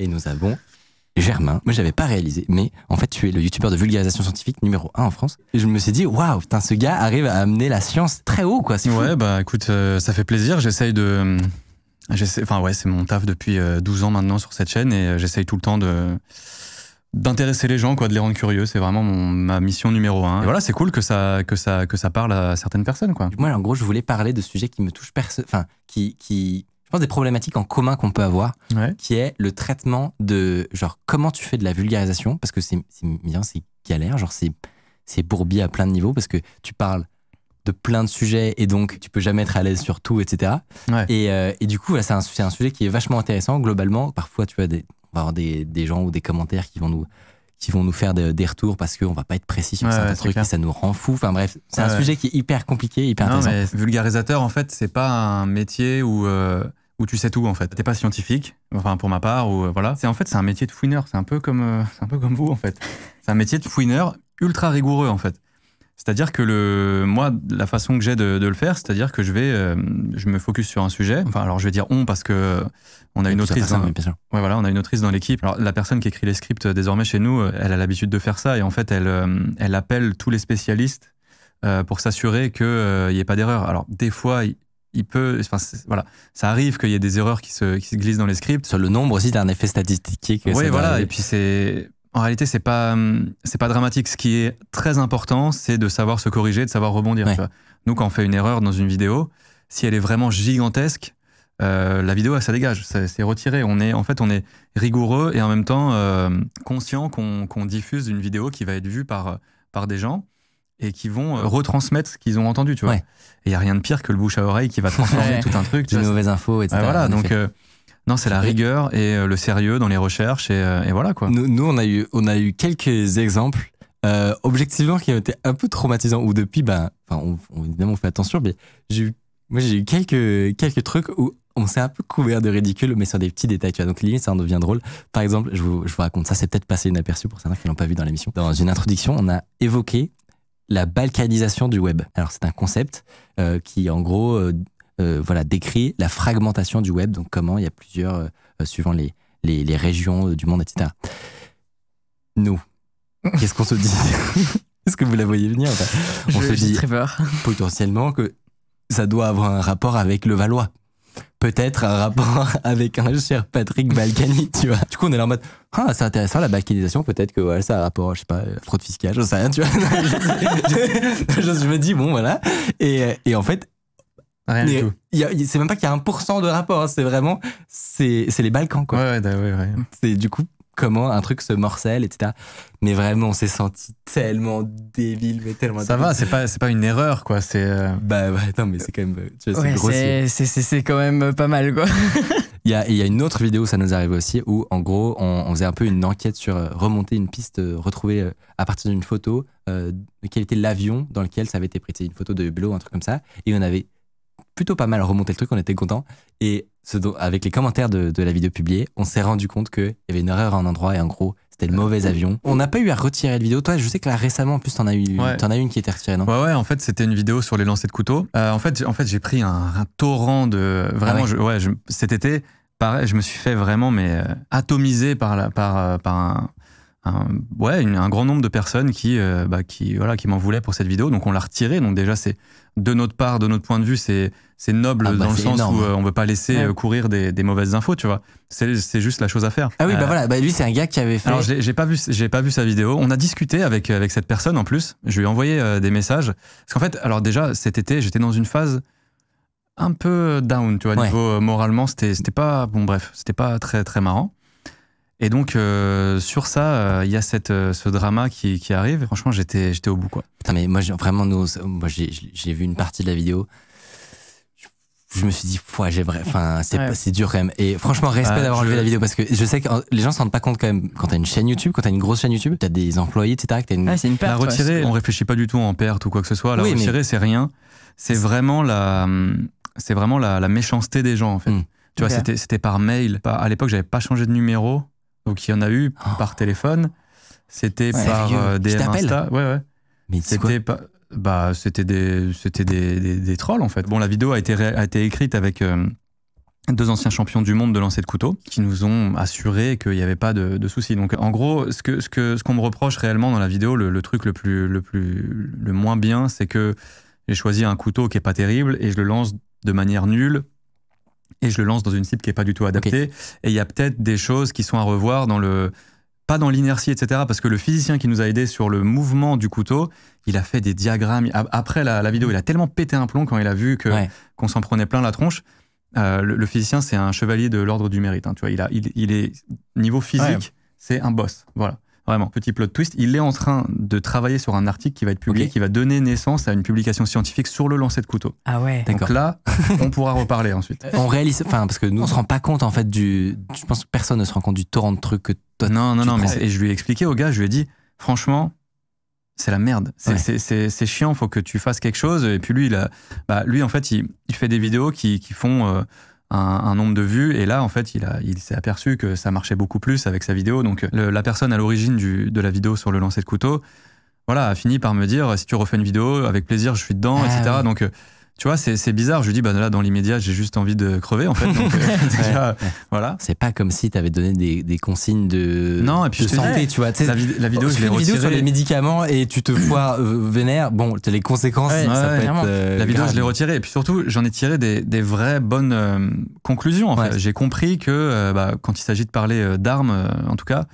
Et nous avons Germain. Moi, j'avais pas réalisé, mais en fait, tu es le youtubeur de vulgarisation scientifique numéro 1 en France. Et je me suis dit, waouh, putain, ce gars arrive à amener la science très haut, quoi. Ouais, bah écoute, euh, ça fait plaisir. J'essaye de. Euh, enfin, ouais, c'est mon taf depuis 12 euh, ans maintenant sur cette chaîne et j'essaye tout le temps de d'intéresser les gens, quoi, de les rendre curieux. C'est vraiment ma mission numéro un. Et voilà, c'est cool que ça, que, ça, que ça parle à certaines personnes. Quoi. Moi, en gros, je voulais parler de sujets qui me touchent, enfin, qui, qui, je pense, des problématiques en commun qu'on peut avoir, qui est le traitement de, genre, comment tu fais de la vulgarisation, parce que c'est bien, c'est galère, genre, c'est bourbier à plein de niveaux, parce que tu parles de plein de sujets et donc tu peux jamais être à l'aise sur tout, etc. Et, euh, et, du coup, c'est un, un, sujet qui est vachement intéressant. Globalement, parfois, tu as on va avoir des, des, gens ou des commentaires qui vont nous qui vont nous faire des retours parce qu'on va pas être précis sur certains trucs et ça nous rend fou. Enfin bref, c'est un sujet qui est hyper compliqué, hyper intéressant. vulgarisateur, en fait, c'est pas un métier où euh, où tu sais tout en fait. T'es pas scientifique, enfin pour ma part, ou euh, voilà. C'est en fait c'est un métier de fouineur. C'est un peu comme euh, c'est un peu comme vous en fait. C'est un métier de fouineur ultra rigoureux en fait. C'est-à-dire que le moi la façon que j'ai de, le faire, c'est-à-dire que je vais euh, je me focus sur un sujet. Enfin alors je vais dire on parce que on a une autrice. Dans, ouais, voilà, on a une autrice dans l'équipe. Alors la personne qui écrit les scripts désormais chez nous, elle a l'habitude de faire ça et en fait elle elle appelle tous les spécialistes pour s'assurer qu'il n'y ait pas d'erreur. Alors des fois il peut, voilà, ça arrive qu'il y ait des erreurs qui se, glissent dans les scripts. Sur le nombre aussi, d'un effet statistique. Euh, oui, voilà. Et puis c'est, en réalité, c'est pas, hum, c'est pas dramatique. Ce qui est très important, c'est de savoir se corriger, de savoir rebondir. Nous, quand on fait une erreur dans une vidéo, si elle est vraiment gigantesque, euh, la vidéo, ça dégage, c'est retiré. On est, en fait, on est rigoureux et en même temps euh, conscient qu'on diffuse une vidéo qui va être vue par, par des gens et qui vont euh, retransmettre ce qu'ils ont entendu, tu vois. Et il n'y a rien de pire que le bouche à oreille qui va transformer tout un truc. Des mauvaises infos, etc. voilà, donc euh, non, c'est la rigueur et euh, le sérieux dans les recherches et, voilà quoi. Nous, on, a eu, on a eu quelques exemples objectivement qui ont été un peu traumatisants ou depuis, ben, on, on, évidemment on fait attention, mais j'ai eu, moi j'ai eu quelques, quelques trucs où on s'est un peu couvert de ridicule, mais sur des petits détails, tu vois. Donc, limite, ça en devient drôle. Par exemple, je vous, je vous raconte ça, c'est peut-être passé inaperçu pour certains qui l'ont pas vu dans l'émission. Dans une introduction, on a évoqué la balkanisation du web. Alors c'est un concept euh, qui en gros euh, euh, voilà, décrit la fragmentation du web, donc comment il y a plusieurs, suivant les, les, régions du monde, etc. Nous, qu'est-ce qu'on se dit Est-ce que vous la voyez venir On se dit potentiellement que ça doit avoir un rapport avec le Valois peut-être un rapport avec un cher Patrick Balkany, tu vois. Du coup, on est là en mode, ah, c'est intéressant la balkanisation, peut-être que ça a un rapport, je sais pas, euh, fraude fiscale, j'en sais rien, tu vois. je, me dis, bon, voilà. Et, euh, en fait, c'est même pas qu'il y a 1% de rapport, hein, c'est vraiment, c'est les Balkans, quoi. ouais, ouais. Bah, ouais. C'est du coup comment un truc se morcelle, etc. Mais vraiment, on s'est senti tellement débile, mais tellement. Ça va, c'est pas, c'est pas une erreur, quoi. C'est. Euh, bah ouais, non, mais c'est quand même. c'est C'est, c'est, quand même pas mal, quoi. Il y, a, il y, a, une autre vidéo, ça nous arrive aussi, où en gros, on, faisait un peu une enquête sur euh, remonter une piste, euh, retrouver à partir d'une photo quel était l'avion dans lequel ça avait été pris. C'est une photo de hublot, un truc comme ça. Et on avait plutôt pas mal remonté le truc, on était content. Et avec les commentaires de, la vidéo publiée, on s'est rendu compte qu'il y avait une erreur à un endroit et en gros, c'était le mauvais euh, avion. On n'a pas eu à retirer la vidéo. Toi, je sais que là récemment, en plus, t'en as eu, en as une qui était retirée, non Ouais, ouais. En fait, c'était une vidéo sur les lancers de couteaux. Euh, en fait, en fait, j'ai pris un, torrent de vraiment. Ah ouais. cet été, je me suis fait vraiment mais euh, atomisé par la, par par un un, ouais, un grand nombre de personnes qui, euh, bah, qui, voilà, qui m'en voulaient pour cette vidéo. Donc on l'a retirée. Donc déjà, c'est de notre part, de notre point de vue, c'est c'est noble ah, bah, dans le sens où euh, on veut pas laisser euh, courir des, mauvaises infos, tu vois. C'est juste la chose à faire. Ah oui, bah voilà, bah, lui c'est un gars qui avait fait. Alors j'ai pas vu j'ai pas vu sa vidéo. On a discuté avec avec cette personne en plus. Je lui ai envoyé des messages parce qu'en fait, alors déjà cet été, j'étais dans une phase un peu down, tu vois, niveau moralement, c'était pas bon bref, c'était pas très très marrant. Et donc, euh, sur ça, euh, il y a cette, euh, ce drama qui, qui arrive. franchement, j'étais, j'étais au bout, quoi. Putain, mais moi, vraiment, moi, j'ai, vu une partie de la vidéo. Je, me suis dit, ouais, j'ai vrai. Enfin, c'est, dur quand même. Et franchement, respect ah, d'avoir enlevé la vidéo parce que je sais que les gens se rendent pas compte quand même. Quand t'as une chaîne YouTube, quand t'as une grosse chaîne YouTube, t'as des employés, etc. Que ah, la on on réfléchit pas du tout en perte ou quoi que ce soit. La retirer c'est rien. C'est vraiment la, c'est vraiment la, méchanceté des gens, en fait. Hmm. Tu vois, c'était, c'était par mail. À l'époque, j'avais pas changé de numéro. Donc il y en a eu par téléphone, c'était par euh, des Insta. Ouais, ouais. Mais c'était pas. Bah, c'était des, c'était des, des, trolls en fait. Bon, la vidéo a été, a été écrite avec euh, deux anciens champions du monde de lancer de couteau qui nous ont assuré qu'il n'y avait pas de, de, soucis. Donc, en gros, ce que, ce que, ce qu'on me reproche réellement dans la vidéo, le, le, truc le plus, le plus, le moins bien, c'est que j'ai choisi un couteau qui est pas terrible et je le lance de manière nulle et je le lance dans une cible qui n'est pas du tout adaptée. Et il y a peut-être des choses qui sont à revoir dans le pas dans l'inertie, etc. Parce que le physicien qui nous a aidé sur le mouvement du couteau, il a fait des diagrammes. Après la, vidéo, il a tellement pété un plomb quand il a vu que qu'on s'en prenait plein la tronche. Euh, le, physicien, c'est un chevalier de l'ordre du mérite. Hein, tu vois, il, a, il, est niveau physique, c'est un boss. Voilà. Vraiment. Petit plot twist, il est en train de travailler sur un article qui va être publié, qui va donner naissance à une publication scientifique sur le lancer de couteau. Ah ouais. Donc là, on pourra reparler ensuite. On réalise, enfin, parce que nous, on se rend pas compte en fait du. Je pense que personne ne se rend compte du torrent de trucs que toi. Non, non, non, mais et je lui ai expliqué au gars, je lui ai dit, franchement, c'est la merde. C'est chiant, faut que tu fasses quelque chose. Et puis lui, il a, bah, lui en fait, il, fait des vidéos qui, qui font. Euh, un, nombre de vues. Et là, en fait, il, s'est aperçu que ça marchait beaucoup plus avec sa vidéo. Donc, la personne à l'origine de la vidéo sur le lancer de couteau, voilà, a fini par me dire si tu refais une vidéo, avec plaisir, je suis dedans, ah etc. Donc, euh, tu vois, c'est bizarre. Je lui dis, bah là, dans l'immédiat, j'ai juste envie de crever, en fait. Donc, euh, voilà. C'est pas comme si tu avais donné des, des, consignes de, non, et puis santé, tu vois. La, la, vidéo, oh, je l'ai retirée. sur les médicaments et tu te vois euh, vénère. Bon, as les conséquences, ça être, euh, La vidéo, je l'ai retirée. Et puis surtout, j'en ai tiré des, des vraies bonnes conclusions, en fait. J'ai compris que bah, quand il s'agit de parler d'armes, en tout cas,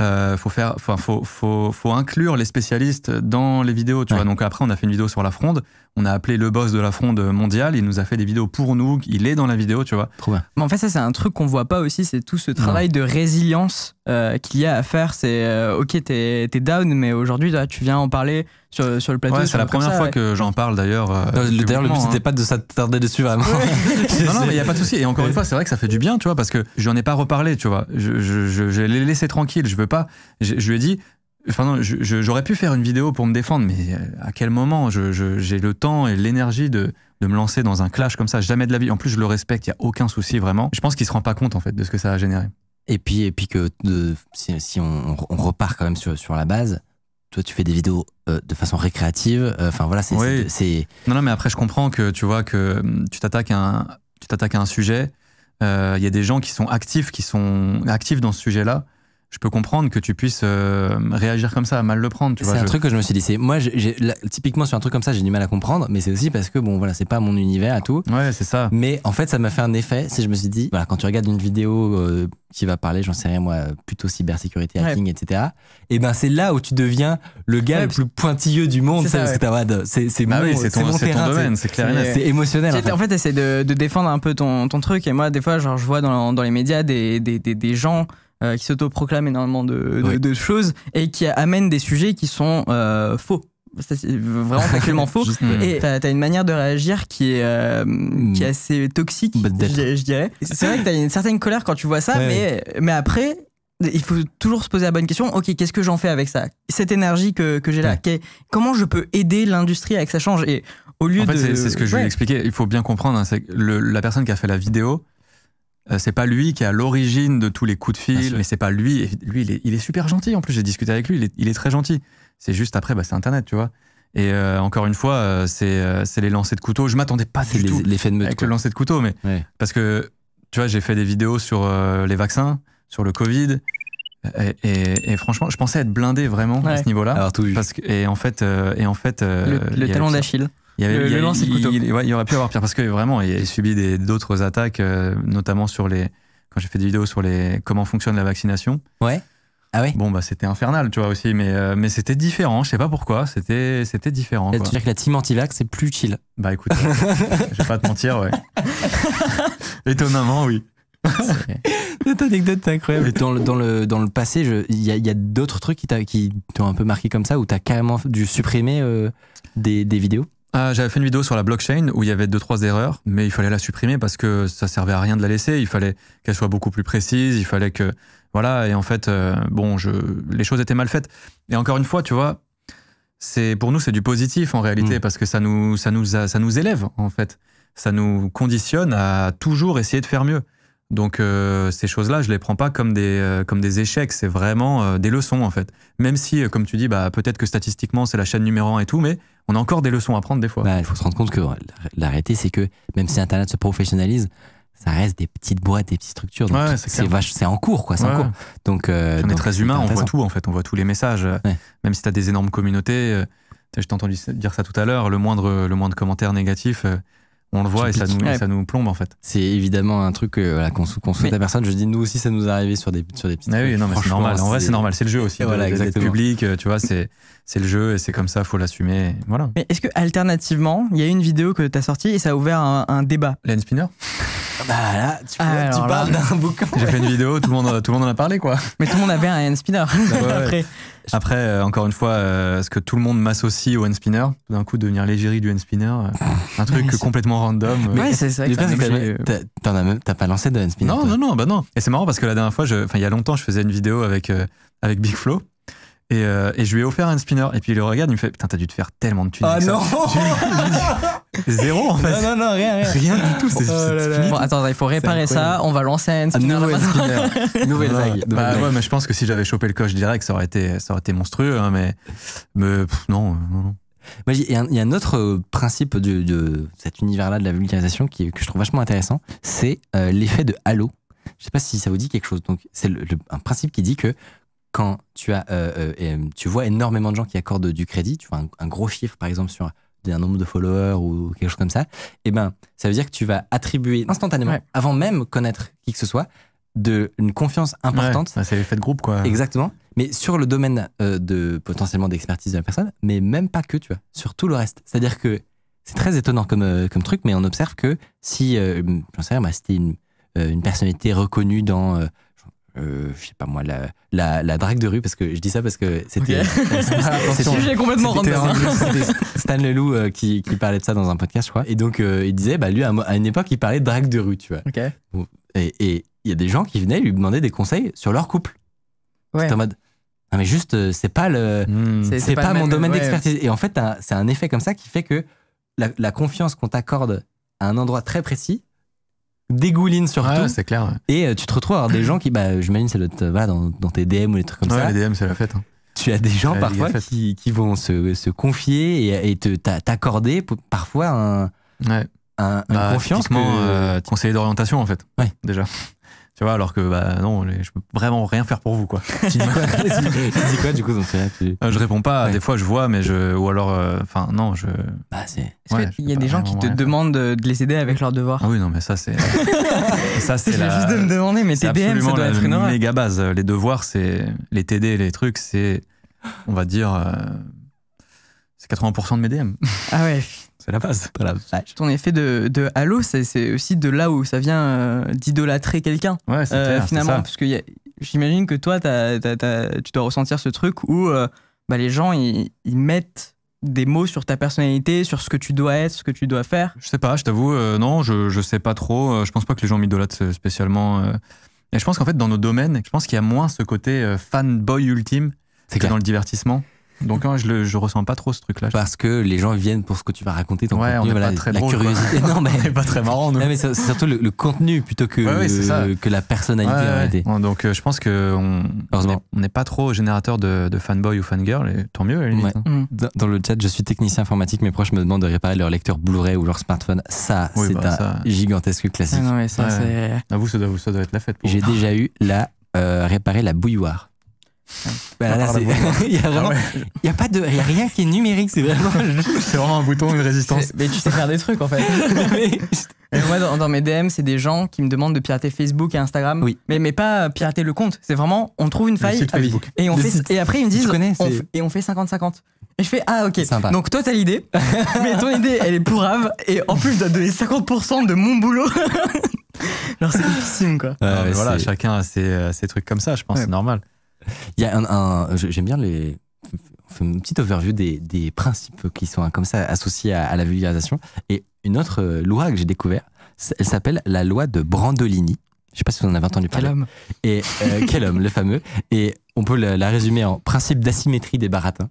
euh, faut faire, enfin, faut, faut, faut, inclure les spécialistes dans les vidéos, tu vois. Donc après, on a fait une vidéo sur la fronde. On a appelé le boss de la fronde mondiale. Il nous a fait des vidéos pour nous. Il est dans la vidéo, tu vois. Mais en fait, ça, c'est un truc qu'on voit pas aussi. C'est tout ce travail de résilience euh, qu'il y a à faire. C'est euh, ok, t'es es down, mais aujourd'hui, tu viens en parler sur, le plateau. c'est la première fois que j'en parle d'ailleurs. Euh, euh, d'ailleurs, le but, hein. c'était pas de s'attarder dessus vraiment. non, non, mais il n'y a pas de souci. Et encore une fois, c'est vrai que ça fait du bien, tu vois, parce que je n'en ai pas reparlé, tu vois. Je, je, je, l'ai laissé tranquille. Je veux pas. Je, lui ai dit. Enfin, j'aurais pu faire une vidéo pour me défendre, mais euh, à quel moment J'ai le temps et l'énergie de, me lancer dans un clash comme ça, jamais de la vie. En plus, je le respecte, il n'y a aucun souci vraiment. Je pense qu'il se rend pas compte en fait de ce que ça a généré. Et puis, et puis que si, on, repart quand même sur la base, toi, tu fais des vidéos euh, de façon récréative. Euh, enfin, voilà, c'est. Non, non, mais après, je comprends que tu vois que euh, tu t'attaques à un, tu t'attaques à un sujet. Il y a des gens qui sont actifs, qui sont actifs dans ce sujet-là je peux comprendre que tu puisses euh, réagir comme ça, mal le prendre. C'est un truc que je me suis dit. C'est moi, typiquement sur un truc comme ça, j'ai du mal à comprendre, mais c'est aussi parce que bon, voilà, c'est pas mon univers à tout. Ouais, c'est ça. Mais en fait, ça m'a fait un effet. C'est je me suis dit, voilà, quand tu regardes une vidéo euh, qui va parler, j'en sais rien moi, plutôt cybersécurité, hacking, etc. Et ben c'est là où tu deviens le gars le plus pointilleux du monde. C'est c'est mon terrain, domaine, c'est clair. C'est émotionnel. En fait, en fait de, défendre un peu ton, ton, truc. Et moi, des fois, genre, je vois dans, dans les médias des, des, des gens euh, qui s'autoproclame énormément de, choses et qui amène des sujets qui sont euh, faux. C'est vraiment factuellement faux. et t'as as une manière de réagir qui est, euh, qui est hmm. assez toxique, je, dirais. C'est vrai que t'as une certaine colère quand tu vois ça, mais, mais après, il faut toujours se poser la bonne question, ok, qu'est-ce que j'en fais avec ça Cette énergie que, que j'ai là, comment je peux aider l'industrie avec ça change Et au lieu de... c'est ce que je voulais expliquer, il faut bien comprendre, hein, c'est la personne qui a fait la vidéo, euh, c'est pas lui qui est à l'origine de tous les coups de fil, mais c'est pas lui. Lui, il est, super gentil. En plus, j'ai discuté avec lui. Il est, très gentil. C'est juste après, bah, c'est Internet, tu vois. Et euh, encore une fois, euh, c'est les lancers de couteau. Je m'attendais pas du les, tout l'effet de avec le lancer de couteau, mais parce que tu vois, j'ai fait des vidéos sur les vaccins, sur le Covid, et, franchement, je pensais être blindé vraiment à ce niveau-là. Parce que, et en fait, et en fait, le, le talon d'Achille. Il y, avait, il, y aurait pu avoir pire parce que vraiment, il a subi d'autres attaques, euh, notamment sur les. Quand j'ai fait des vidéos sur les comment fonctionne la vaccination. Ouais. Ah ouais. Bon bah c'était infernal, tu vois aussi, mais euh, mais c'était différent. Je sais pas pourquoi. C'était c'était différent. Tu veux dire que la team anti-vax c'est plus chill. Bah écoute, euh, je vais pas te mentir, ouais. Étonnamment, oui. Cette anecdote incroyable. Dans le, dans le, dans le passé, il y a, d'autres trucs qui t'ont un peu marqué comme ça, où t'as carrément dû supprimer des vidéos ah, j'avais fait une vidéo sur la blockchain où il y avait deux trois erreurs, mais il fallait la supprimer parce que ça servait à rien de la laisser. Il fallait qu'elle soit beaucoup plus précise. Il fallait que voilà. Et en fait, euh, bon, je, les choses étaient mal faites. Et encore une fois, tu vois, c'est pour nous c'est du positif en réalité mm. parce que ça nous ça nous ça nous élève en fait. Ça nous conditionne à toujours essayer de faire mieux. Donc euh, ces choses-là, je les prends pas comme des euh, comme des échecs. C'est vraiment des leçons en fait. Même si, comme tu dis, bah peut-être que statistiquement c'est la chaîne numéro un et tout, mais on a encore des leçons à prendre des fois. Bah, il faut se rendre compte que l'arrêté c'est que même si Internet se professionnalise, ça reste des petites boîtes, des petites structures. c'est en cours, quoi. Donc, euh, on est très humain, on voit tout en fait, on voit tous les messages. Même si tu as des énormes communautés, je euh, t'ai entendu dire ça tout à l'heure, le moindre, le moindre commentaire négatif, euh, on le voit et ça, nous, ça, nous, plombe en fait. C'est évidemment un truc euh, qu'on souhaite à personne. Je dis nous aussi ça nous est arrivé sur des, sur des petites. Ah oui, non, mais c'est normal. En vrai, c'est normal. C'est le jeu aussi. c'est voilà, public, euh, tu vois, c'est le jeu et c'est comme ça, faut l'assumer. Voilà. Mais est-ce que alternativement, il y a une vidéo que tu as sortie et ça a ouvert un, débat Len Spinner ah Bah là, tu, parles d'un bouquin. J'ai fait une vidéo, tout le, monde, tout le monde en a parlé quoi. Mais tout le monde avait un hand spinner bah Après, euh, encore une fois, euh, est ce que tout le monde m'associe au spinner d'un coup devenir l'égérie du spinner, euh, ah, un truc complètement random. ouais, c'est ça. T'as pas lancé de Spinner Non, non, non, bah non. Et c'est marrant parce que la dernière fois, il y a longtemps, je faisais une vidéo avec, avec Big Flow euh, et, je lui ai offert un spinner. Et puis il le regarde, il me fait Putain, t'as dû te faire tellement de thunes. Ah non Zéro en fait. Non, non, non, rien, rien. du tout. Oh attends, il faut réparer ça. On va lancer un spinner. Nouvelle bah vague. ouais, mais je pense que si j'avais chopé le coche direct, ça aurait été, ça aurait été monstrueux. Hein, mais mais euh, non, non, Il y, a un autre euh, principe de, de cet univers-là de la vulgarisation qui, que je trouve vachement intéressant, c'est l'effet de halo. Je sais pas si ça vous dit quelque chose. Donc, c'est un principe qui dit que quand tu, as, euh, euh, euh, tu vois énormément de gens qui accordent du crédit, tu vois un, gros chiffre par exemple sur un nombre de followers ou quelque chose comme ça, eh ben, ça veut dire que tu vas attribuer instantanément, avant même connaître qui que ce soit, de, une confiance importante. c'est l'effet de groupe, quoi. Exactement. Mais sur le domaine de potentiellement d'expertise de la personne, mais même pas que, tu vois, sur tout le reste. C'est-à-dire que c'est très étonnant comme, truc, mais on observe que si, j'en sais rien, c'était une, une personnalité reconnue dans euh, je sais pas moi, la, la, drague de rue, parce que je dis ça parce que c'était. Okay. sujet complètement c'était Stan Leloup euh, qui, parlait de ça dans un podcast, je crois. Et donc, euh, il disait, bah, lui, à, une époque, il parlait de drague de rue, tu vois. Et il y a des gens qui venaient lui demander des conseils sur leur couple. C'était en mode. Non, mais juste, euh, c'est pas le. Hmm. C'est pas, mon domaine d'expertise. Et en fait, c'est un effet comme ça qui fait que la, la confiance qu'on t'accorde à un endroit très précis, dégouline sur c'est clair. Et euh, tu te retrouves à avoir des gens qui, bah, j'imagine, ça doit euh, dans, tes DM ou des trucs comme ça. les DM, c'est la fête. Hein. Tu as des gens parfois qui, vont se, confier et, te, t'accorder parfois un, un, bah, confiance. Euh, conseiller d'orientation, en fait. Déjà. Tu vois, alors que bah non, je peux vraiment rien faire pour vous quoi. tu dis quoi, du coup euh, Je réponds pas. Des fois, je vois, mais je ou alors, euh, enfin non, je. Bah c'est. il y a des gens qui te demandent de les aider avec leurs devoirs. Ah oui, non, mais ça c'est. ça c'est. La... juste de me demander, mais TDM, ça doit être une méga base. Les devoirs, c'est les TD, les trucs, c'est, on va dire, euh, c'est 80% de mes DM. Ah ouais. C'est la base. Ton effet de, de halo, c'est aussi de là où ça vient euh, d'idolâtrer quelqu'un. Ouais, euh, finalement, parce que j'imagine que toi, tu dois ressentir ce truc où euh, bah, les gens, ils, mettent des mots sur ta personnalité, sur ce que tu dois être, ce que tu dois faire. Je sais pas, je t'avoue, non, je, je sais pas trop. je pense pas que les gens m'idolâtrent spécialement. Et je pense qu'en fait, dans nos domaines, je pense qu'il y a moins ce côté fanboy ultime que dans le divertissement. Donc hein, je ressens pas trop ce truc-là. Parce que les gens viennent pour ce que tu vas raconter, ouais, on pas très la curiosité. non, mais pas très marrant. Non, mais c'est surtout le, contenu plutôt que, que la personnalité Donc euh, je pense que on n'est pas trop générateur de, de, fanboy ou fangirl, et tant mieux. Hein. Mm. dans, le chat, je suis technicien informatique, mes proches me demandent de réparer leur lecteur Blu-ray ou leur smartphone. Ça, c'est bah, un gigantesque classique. Ah ça, vous, ça doit, être la fête. J'ai déjà eu la euh, réparer la bouilloire. Ben, il n'y a, ah a pas de, y a rien qui est numérique, c'est vraiment. un bouton, une résistance. Mais tu sais faire des trucs en fait. moi, dans, mes DM, c'est des gens qui me demandent de pirater Facebook et Instagram. Oui. Mais, mais pas pirater le compte. C'est vraiment, on trouve une faille. Ah et, on fait, et après, ils me disent, et on fait 50-50. Et je fais, ah ok. Sympa. Donc toi, t'as l'idée. mais ton idée, elle est pourrave. Et en plus, je dois donner 50% de mon boulot. Alors c'est difficile quoi. voilà, chacun a euh, ses, trucs comme ça, je pense, c'est normal. Il y a un, j'aime bien les. On fait une petite overview des, des principes qui sont hein, comme ça associés à, la vulgarisation. Et une autre euh, loi que j'ai découverte, elle s'appelle la loi de Brandolini. Je sais pas si vous en avez entendu parler. Quel homme Et euh, quel homme, le fameux. Et on peut la, résumer en principe d'asymétrie des baratins.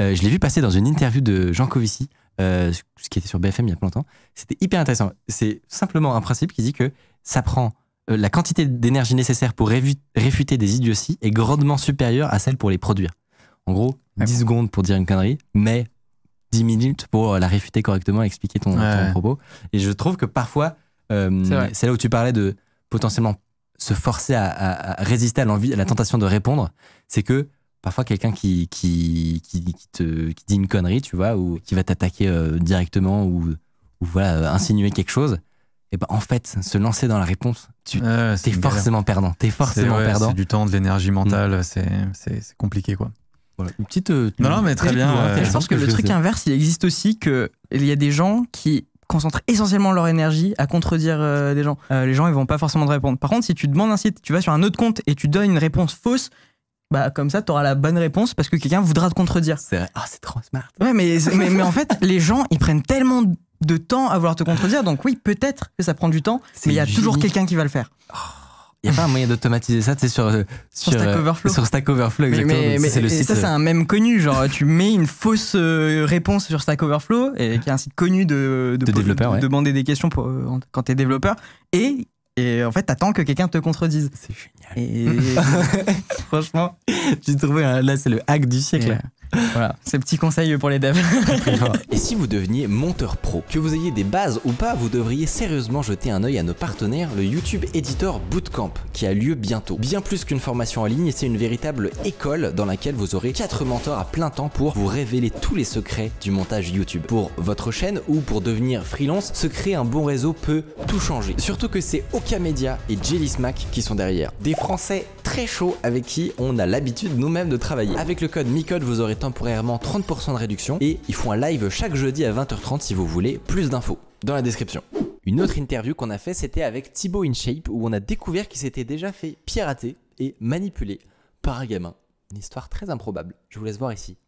Euh, je l'ai vu passer dans une interview de Jean Covici, ce qui était sur BFM il y a pas longtemps. C'était hyper intéressant. C'est simplement un principe qui dit que ça prend euh, la quantité d'énergie nécessaire pour réfuter des idioties est grandement supérieure à celle pour les produire. En gros, 10 secondes pour dire une connerie, mais 10 minutes pour euh, la réfuter correctement, et expliquer ton, propos. Et je trouve que parfois, euh, c'est là où tu parlais de potentiellement se forcer à, résister à l'envie, à la tentation de répondre, c'est que parfois quelqu'un qui, qui, te, dit une connerie, tu vois, ou qui va t'attaquer directement ou, ou voilà, insinuer quelque chose, et eh ben en fait, se lancer dans la réponse, tu es forcément perdant. T'es forcément perdant. C'est du temps, de l'énergie mm. mentale, c'est compliqué quoi. Une petite. Euh, non, mais très bien. Euh, je pense que, le truc inverse, il existe aussi que il y a des gens qui concentrent essentiellement leur énergie à contredire euh, des gens. les gens, ils vont pas forcément te répondre. Par contre, si tu demandes un site, tu vas sur un autre compte et tu donnes une réponse fausse, bah comme ça, tu auras la bonne réponse parce que quelqu'un voudra te contredire. C'est ah, c'est trop smart. mais, mais, mais en fait, les gens, ils prennent tellement de temps à vouloir te contredire. Donc oui, peut-être que ça prend du temps, mais il y a toujours quelqu'un qui va le faire. Il n'y a pas un moyen d'automatiser ça, c'est euh, sur, sur, Stack euh, Overflow. exactement. Mais, le site... ça, euh, c'est un même connu. Genre, tu mets une fausse réponse sur Stack Overflow, et, qui est un site connu de, demander des questions quand tu es développeur. Et, en fait, attends que quelqu'un te contredise. C'est génial. franchement, j'ai trouvé. là, c'est le hack du siècle. Voilà, c'est petit conseil pour les devs. Et si vous deveniez monteur pro, que vous ayez des bases ou pas, vous devriez sérieusement jeter un œil à nos partenaires, le YouTube Editor Bootcamp, qui a lieu bientôt. Bien plus qu'une formation en ligne, c'est une véritable école dans laquelle vous aurez 4 mentors à plein temps pour vous révéler tous les secrets du montage YouTube. Pour votre chaîne ou pour devenir freelance, se créer un bon réseau peut tout changer. Surtout que c'est Okamedia et Jelly Smack qui sont derrière. Des Français très chaud avec qui on a l'habitude nous-mêmes de travailler. Avec le code MICODE, vous aurez temporairement 30% de réduction et ils font un live chaque jeudi à 20h30 si vous voulez plus d'infos dans la description. Une autre interview qu'on a fait, c'était avec Thibaut InShape où on a découvert qu'il s'était déjà fait pirater et manipuler par un gamin. Une histoire très improbable. Je vous laisse voir ici.